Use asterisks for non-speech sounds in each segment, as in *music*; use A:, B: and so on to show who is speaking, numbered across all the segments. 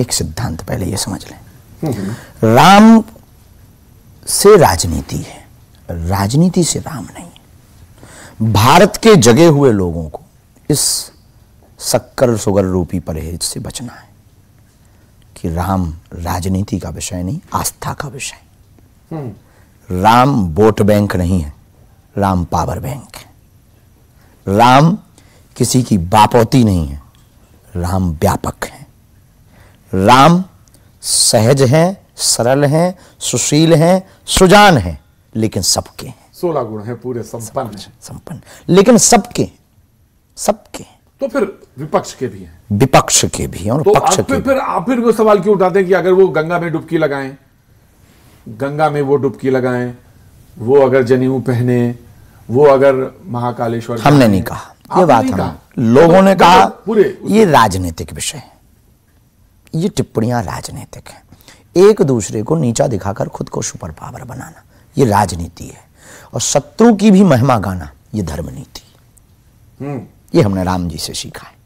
A: एक सिद्धांत पहले ये समझ लें राम से राजनीति है राजनीति से राम नहीं भारत के जगे हुए लोगों को इस शक्कर सुगर रूपी परहेज से बचना है कि राम राजनीति का विषय नहीं आस्था का विषय हम्म। राम वोट बैंक नहीं है राम पावर बैंक है राम किसी की बापौती नहीं है राम व्यापक है राम सहज हैं सरल हैं सुशील हैं सुजान हैं लेकिन सबके हैं
B: सोलह गुण हैं पूरे संपन्न संपन्न लेकिन सबके सबके तो फिर विपक्ष के भी हैं
A: विपक्ष के भी हैं और तो पक्ष के
B: फिर आप फिर वो सवाल क्यों उठाते हैं कि अगर वो गंगा में डुबकी लगाएं गंगा में वो डुबकी लगाएं वो अगर जनेऊ पहने वो अगर महाकालेश्वर हमने नहीं कहा ये बात हम
A: लोगों ने तो कहा
B: पूरे ये राजनीतिक विषय है
A: ये टिप्पणियाँ राजनीतिक हैं एक दूसरे को नीचा दिखाकर खुद को सुपर पावर बनाना ये राजनीति है और शत्रु की भी महिमा गाना ये धर्म नीति हम्म। ये हमने राम जी से सीखा है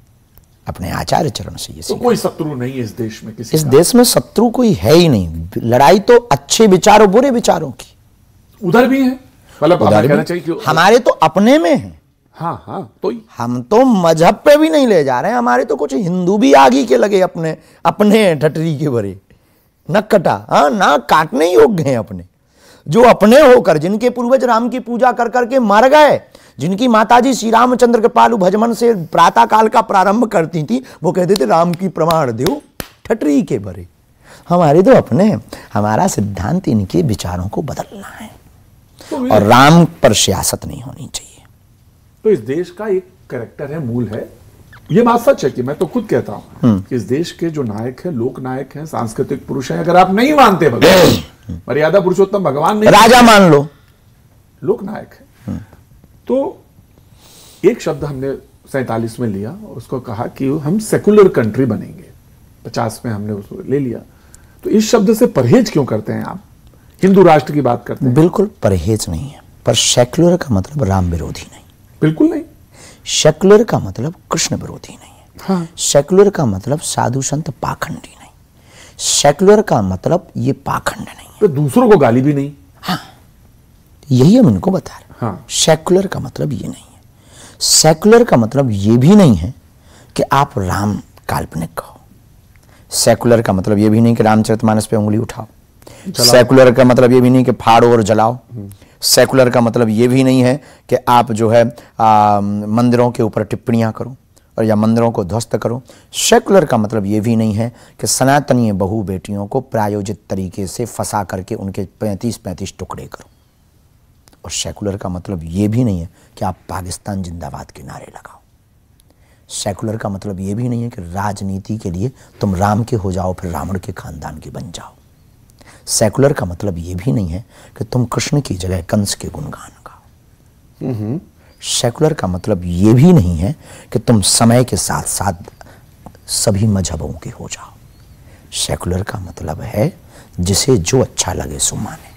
A: अपने आचार्य चरण से ये तो
B: कोई शत्रु नहीं है इस देश में किसी इस
A: देश में शत्रु कोई है ही नहीं लड़ाई तो अच्छे विचारों बुरे विचारों की उधर भी है मतलब हमारे तो अपने में है हाँ हाँ तो हम तो मजहब पे भी नहीं ले जा रहे हैं हमारे तो कुछ हिंदू भी आगे के लगे अपने अपने ठटरी के भरे न कटा हाँ ना काटने योग्य हैं अपने जो अपने होकर जिनके पूर्वज राम की पूजा कर करके मर गए जिनकी माताजी श्री रामचंद्र के पालू भजमन से प्रातः काल का प्रारंभ करती थी वो कहते थे राम की प्रमाण देव ठटरी के भरे हमारे तो अपने हमारा सिद्धांत इनके विचारों को बदलना है तो और राम पर सियासत नहीं होनी चाहिए
B: तो इस देश का एक करेक्टर है मूल है ये बात सच है कि मैं तो खुद कहता हूं हम्म। कि इस देश के जो नायक है लोक नायक सांस्कृतिक पुरुष है अगर आप नहीं मानते भगवान मर्यादा पुरुषोत्तम भगवान नहीं राजा मान लो लोक नायक है हम्म। तो एक शब्द हमने सैतालीस में लिया और उसको कहा कि हम सेकुलर कंट्री बनेंगे पचास में हमने उसको ले लिया तो इस शब्द से परहेज क्यों करते हैं आप हिंदू राष्ट्र की बात करते हैं बिल्कुल परहेज नहीं है पर सेकुलर का मतलब राम विरोधी नहीं
A: बिल्कुल नहीं सेकुलर का मतलब कृष्ण विरोधी नहीं है सेकुलर हाँ। का मतलब साधु संत पाखंडी नहीं सेकुलर का मतलब ये पाखंड नहीं तो दूसरों को गाली भी नहीं हाँ यही हम इनको बता रहे सेकुलर हाँ। का मतलब ये नहीं है सेकुलर का मतलब ये भी नहीं है कि आप राम काल्पनिक कहो सेकुलर का मतलब ये भी नहीं कि रामचरित मानस पे उंगली उठाओ सेकुलर का मतलब ये भी नहीं कि फाड़ो और जलाओ हम्म। सेकुलर का मतलब ये भी नहीं है कि आप जो है आ, मंदिरों के ऊपर टिप्पणियाँ करो और या मंदिरों को ध्वस्त करो सेकुलर का मतलब ये भी नहीं है कि सनातनीय बहु बेटियों को प्रायोजित तरीके से फंसा करके उनके पैंतीस पैंतीस टुकड़े करो और सेकुलर का मतलब ये भी नहीं है कि आप पाकिस्तान जिंदाबाद के नारे लगाओ सेकुलर का मतलब ये भी नहीं है कि राजनीति के लिए तुम राम के हो जाओ फिर रावण के खानदान के बन जाओ सेकुलर का मतलब ये भी नहीं है कि तुम कृष्ण की जगह कंस के गुणगान
B: गाओ
A: सेकुलर का मतलब ये भी नहीं है कि तुम समय के साथ साथ सभी मजहबों के हो जाओ सेकुलर का मतलब है जिसे जो अच्छा लगे सो माने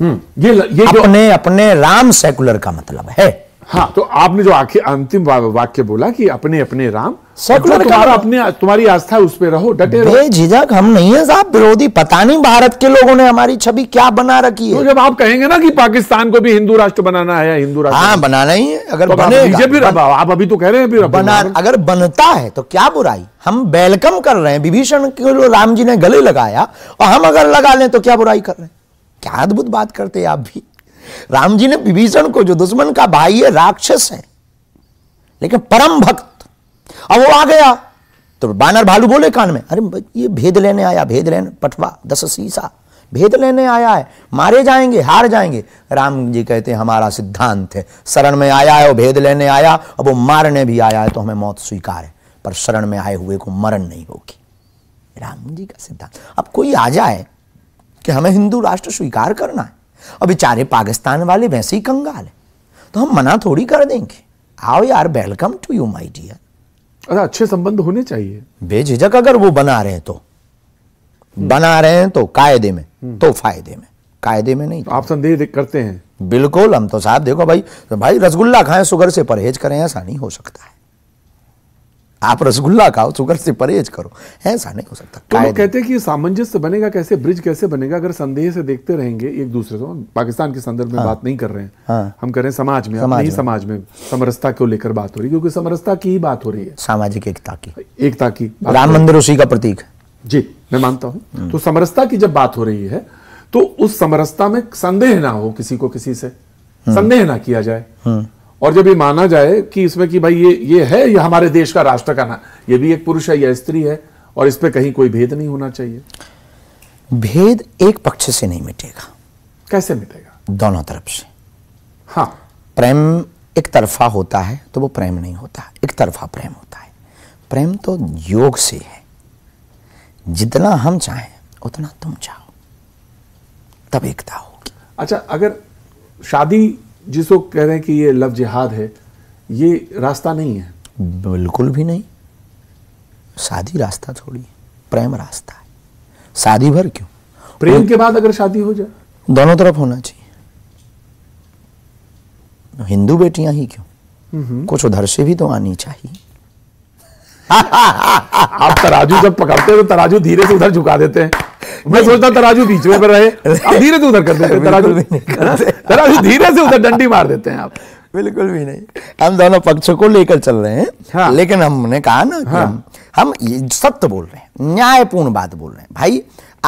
B: हम्म, ये ये अपने अपने राम सेकुलर का मतलब है हाँ तो आपने जो आखिर अंतिम वाक्य बोला कि अपने अपने राम सेकुलर मतलब तुम्हारा अपने तुम्हारी आस्था उस पर रहो डटे रहो झिझक हम नहीं है साहब विरोधी पता नहीं भारत के लोगों ने हमारी छवि क्या बना रखी है तो जब आप कहेंगे ना कि पाकिस्तान को भी हिंदू राष्ट्र बनाना है या हिंदू राष्ट्र हाँ बनाना ही है अगर तो बने बीजेपी
A: आप अभी तो कह रहे हैं बना अगर बनता है तो क्या बुराई हम वेलकम कर रहे हैं विभीषण राम जी ने गले लगाया और हम अगर लगा लें तो क्या बुराई कर रहे हैं क्या अद्भुत बात करते हैं आप भी राम जी ने विभीषण को जो दुश्मन का भाई है राक्षस है लेकिन परम भक्त अब वो आ गया तो बानर भालू बोले कान में अरे ये भेद लेने आया भेद लेने पटवा दस सीसा भेद लेने आया है मारे जाएंगे हार जाएंगे राम जी कहते हैं हमारा सिद्धांत है शरण में आया है वो भेद लेने आया अब वो मारने भी आया है तो हमें मौत स्वीकार है पर शरण में आए हुए को मरण नहीं होगी राम जी का सिद्धांत अब कोई आ जाए कि हमें हिंदू राष्ट्र स्वीकार करना है और बेचारे पाकिस्तान वाले वैसे ही कंगाल हैं तो हम मना थोड़ी कर देंगे आओ यार welcome to you my dear अरे अच्छे संबंध होने चाहिए बेझिझक अगर वो बना रहे हैं तो हम्म। बना रहे हैं तो कायदे में हम्म। तो फायदे में कायदे में नहीं तो आप संदेह करते हैं बिल्कुल हम तो साहब देखो भाई तो भाई रसगुल्ला खाएं शुगर से परहेज करें ऐसा नहीं हो सकता है आप रसगुल्ला खाओ शुगर से परहेज करो
B: ऐसा नहीं हो सकता तो लोग कहते हैं कि सामंजस्य बनेगा कैसे ब्रिज कैसे बनेगा अगर संदेह से देखते रहेंगे एक दूसरे को पाकिस्तान के संदर्भ में हाँ, बात नहीं कर रहे हैं हाँ, हम कर रहे हैं समाज में समाज में, समाज में समरसता को लेकर बात हो रही है क्योंकि समरसता की ही बात हो रही है सामाजिक एकता की एकता की राम मंदिर उसी का प्रतीक जी मैं मानता हूँ हम्म। तो समरसता की जब बात हो रही है तो उस समरसता में संदेह ना हो किसी को किसी से हम्म। संदेह ना किया जाए हम्म। और जब ये माना जाए कि इसमें कि भाई ये ये है ये हमारे देश का राष्ट्र का ना ये भी एक पुरुष है या स्त्री है और इस पर कहीं कोई भेद नहीं होना चाहिए
A: भेद एक पक्ष से नहीं मिटेगा कैसे मिटेगा दोनों तरफ से हाँ प्रेम एक तरफा होता है तो वो प्रेम नहीं होता एक तरफा प्रेम होता है प्रेम तो योग से है जितना हम चाहें उतना
B: तुम चाहो तब एकता होगी अच्छा अगर शादी जिसको कह रहे हैं कि ये लव जिहाद है ये रास्ता नहीं है
A: बिल्कुल भी नहीं
B: शादी रास्ता
A: थोड़ी प्रेम रास्ता है शादी भर क्यों
B: प्रेम के बाद अगर शादी हो जाए
A: दोनों तरफ होना चाहिए हिंदू बेटियां ही क्यों कुछ उधर से भी तो आनी चाहिए
B: *laughs* आप तराजू जब पकड़ते हो तो तराजू धीरे से उधर झुका देते हैं मैं सोचता तराजू बीच में रहे धीरे से उधर कर देते तराजू नहीं तराजू धीरे से उधर डंडी मार देते हैं आप
A: बिल्कुल भी नहीं हम दोनों पक्षों को लेकर चल रहे हैं हाँ। लेकिन हमने कहा ना कि हाँ। हम, हम सत्य बोल रहे हैं न्यायपूर्ण बात बोल रहे हैं भाई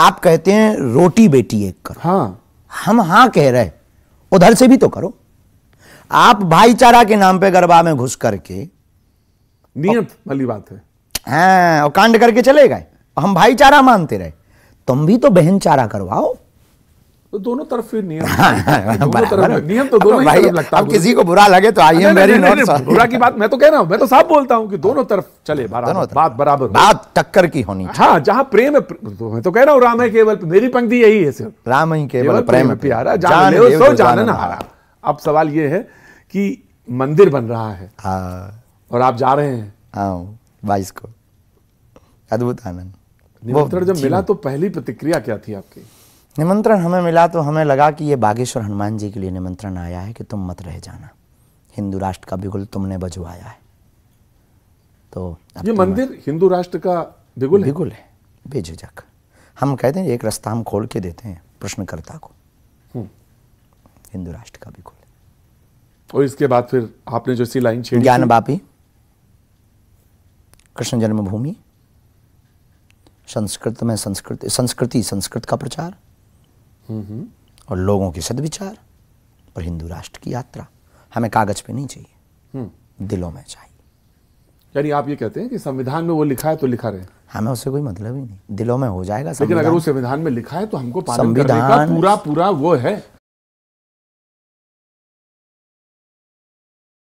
A: आप कहते हैं रोटी बेटी एक करो हाँ। हम हाँ कह रहे उधर से भी तो करो आप भाईचारा के नाम पे गरबा में घुस करके नियत वाली बात है हाँ और कांड करके चले गए हम भाईचारा मानते रहे तुम भी तो बहन चारा करवाओ
B: तो दोनों तरफ फिर नियम *laughs* हाँ,
A: हाँ, हाँ, दोनों तरफ
B: नियम तो, तो दोनों भाई लगता है किसी को बुरा लगे तो आई एम वेरी नॉट बुरा की बात मैं तो कह रहा हूं मैं तो साफ बोलता हूं कि दोनों तरफ चले बराबर बात बराबर बात टक्कर की होनी हाँ जहां प्रेम है तो मैं तो कह रहा हूं राम है केवल मेरी पंक्ति यही है सिर्फ राम ही केवल प्रेम प्यारा जान सो जानन हारा अब सवाल ये है कि मंदिर बन रहा है और आप जा रहे हैं
A: हाँ बाईस को अद्भुत आनंद निमंत्रण जब मिला हाँ। तो
B: पहली प्रतिक्रिया क्या थी आपकी निमंत्रण हमें मिला
A: तो हमें लगा कि ये बागेश्वर हनुमान जी के लिए निमंत्रण आया है कि तुम मत रह जाना हिंदू राष्ट्र का बिगुल तुमने बजवाया है तो ये मंदिर हिंदू राष्ट्र का बिगुल बिगुल है बेझिझक हम कहते हैं एक रास्ता हम खोल के देते हैं प्रश्नकर्ता को हम्म। हिंदू राष्ट्र का
B: बिगुल और इसके बाद फिर आपने जो सी लाइन छेड़ी ज्ञान बापी
A: कृष्ण जन्मभूमि संस्कृत में संस्कृत संस्कृति संस्कृत का प्रचार और लोगों के सदविचार और हिंदू राष्ट्र की यात्रा हमें कागज पे नहीं चाहिए हम्म। दिलों में चाहिए
B: यानी आप ये कहते हैं कि संविधान में वो लिखा है तो लिखा रहे हमें
A: उससे कोई मतलब ही नहीं दिलों में हो जाएगा लेकिन अगर वो
B: संविधान में लिखा है तो हमको संविधान पूरा पूरा वो है